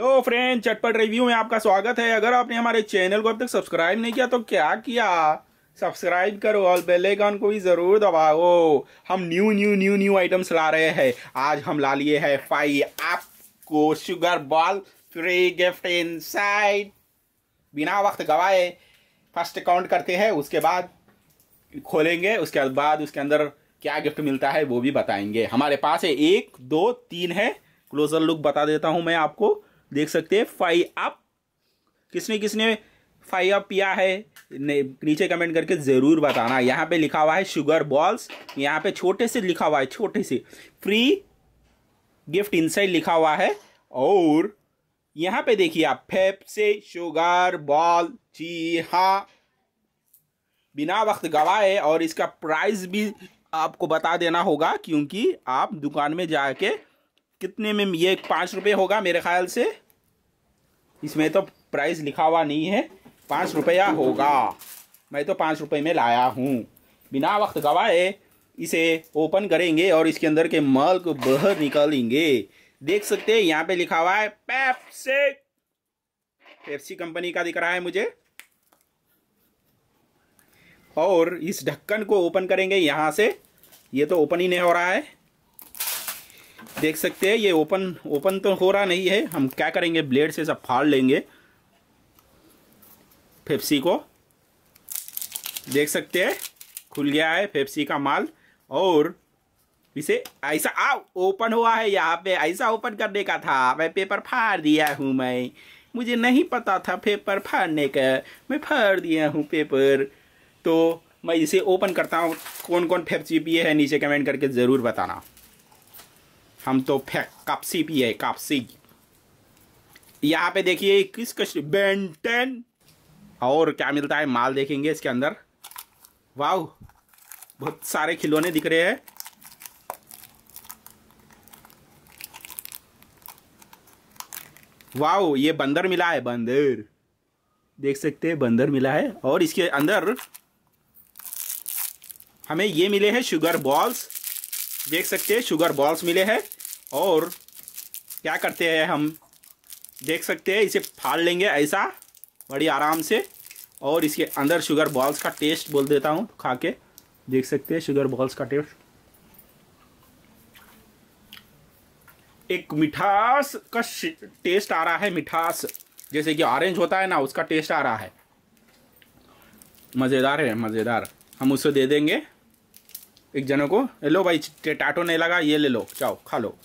hello friend चटपट review में आपका स्वागत है अगर आपने हमारे चैनल को अब तक सब्सक्राइब नहीं किया तो क्या किया सब्सक्राइब करो और बेल आइकन को भी ज़रूर दबाओ हम new new new new items ला रहे हैं आज हम ला लिए हैं फाई आपको sugar ball free gift inside बिना वक्त गवाए फर्स्ट काउंट करते हैं उसके बाद खोलेंगे उसके बाद उसके अंदर क्या गिफ्ट मिलता है वो भी बताएंगे हमारे पास है एक दो तीन है क्लोजर लुक बता देता हूँ मैं आपको देख सकते हैं फाइव अप किसने किसने फाइव अप पिया है नीचे कमेंट करके ज़रूर बताना यहाँ पे लिखा हुआ है शुगर बॉल्स यहाँ पे छोटे से लिखा हुआ है छोटे से फ्री गिफ्ट इनसाइड लिखा हुआ है और यहाँ पे देखिए आप फेप से शुगर बॉल जी हाँ बिना वक्त गवाए और इसका प्राइस भी आपको बता देना होगा क्योंकि आप दुकान में जाके कितने में ये पाँच रुपये होगा मेरे ख्याल से इसमें तो प्राइस लिखा हुआ नहीं है पाँच रुपया होगा मैं तो पाँच रुपये में लाया हूँ बिना वक्त गवाए इसे ओपन करेंगे और इसके अंदर के मल को बहर निकालेंगे देख सकते हैं यहाँ पे लिखा हुआ है पेप्सी पेप्सी कंपनी का दिख रहा है मुझे और इस ढक्कन को ओपन करेंगे यहाँ से ये तो ओपन ही नहीं हो रहा है देख सकते हैं ये ओपन ओपन तो हो रहा नहीं है हम क्या करेंगे ब्लेड से सब फाड़ लेंगे फेप्सी को देख सकते हैं खुल गया है फेप्सी का माल और इसे ऐसा आ ओपन हुआ है यहाँ पे ऐसा ओपन करने का था मैं पेपर फाड़ दिया हूँ मैं मुझे नहीं पता था पेपर फाड़ने का मैं फाड़ दिया हूँ पेपर तो मैं इसे ओपन करता हूँ कौन कौन फेप्सी पिए है नीचे कमेंट करके ज़रूर बताना हम तो फेक सी भी है कापसी यहाँ पे देखिए किस कश बेंटन और क्या मिलता है माल देखेंगे इसके अंदर वाह बहुत सारे खिलौने दिख रहे हैं वाह ये बंदर मिला है बंदर देख सकते हैं बंदर मिला है और इसके अंदर हमें ये मिले हैं शुगर बॉल्स देख सकते हैं शुगर बॉल्स मिले हैं और क्या करते हैं हम देख सकते हैं इसे फाड़ लेंगे ऐसा बड़ी आराम से और इसके अंदर शुगर बॉल्स का टेस्ट बोल देता हूँ खा के देख सकते हैं शुगर बॉल्स का टेस्ट एक मिठास का टेस्ट आ रहा है मिठास जैसे कि ऑरेंज होता है ना उसका टेस्ट आ रहा है मज़ेदार है मज़ेदार हम उसे दे देंगे एक जनों को ले लो भाई टाटो नहीं लगा ये ले लो चाओ खा लो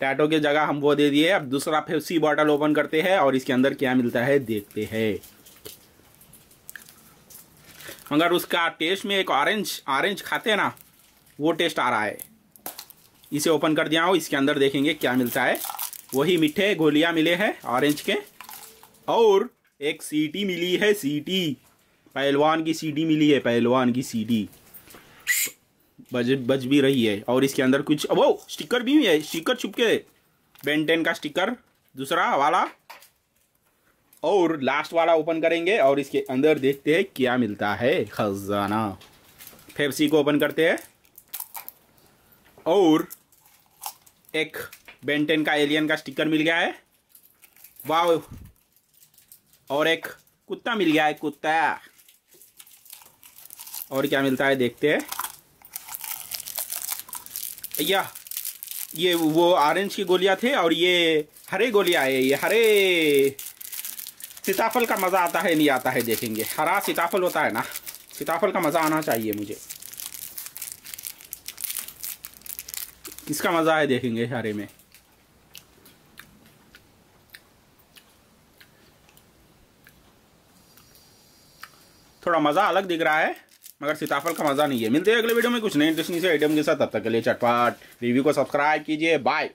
टैटो के जगह हम वो दे दिए अब दूसरा पेप्सी बॉटल ओपन करते हैं और इसके अंदर क्या मिलता है देखते हैं मगर उसका टेस्ट में एक ऑरेंज ऑरेंज खाते हैं ना वो टेस्ट आ रहा है इसे ओपन कर दिया हूँ इसके अंदर देखेंगे क्या मिलता है वही मिठे गोलियाँ मिले हैं ऑरेंज के और एक सीटी मिली है सीटी पहलवान की सीटी मिली है पहलवान की सीटी बज बज भी रही है और इसके अंदर कुछ वो स्टिकर भी है स्टिकर छुपके है बेंटेन का स्टिकर दूसरा वाला और लास्ट वाला ओपन करेंगे और इसके अंदर देखते हैं क्या मिलता है खजाना फेपसी को ओपन करते हैं और एक बेंटेन का एलियन का स्टिकर मिल गया है वाह और एक कुत्ता मिल गया है कुत्ता और क्या मिलता है देखते हैं या ये वो ऑरेंज की गोलियां थे और ये हरे गोलियां है ये हरे सीताफल का मज़ा आता है नहीं आता है देखेंगे हरा सीताफल होता है ना सीताफल का मज़ा आना चाहिए मुझे किसका मज़ा है देखेंगे हरे में थोड़ा मज़ा अलग दिख रहा है मगर सीताफल का मज़ा नहीं है मिलते हैं अगले वीडियो में कुछ नए इंटरेस्टिंग से आइटम के साथ तब तक के लिए चटपाट रिव्यू को सब्सक्राइब कीजिए बाय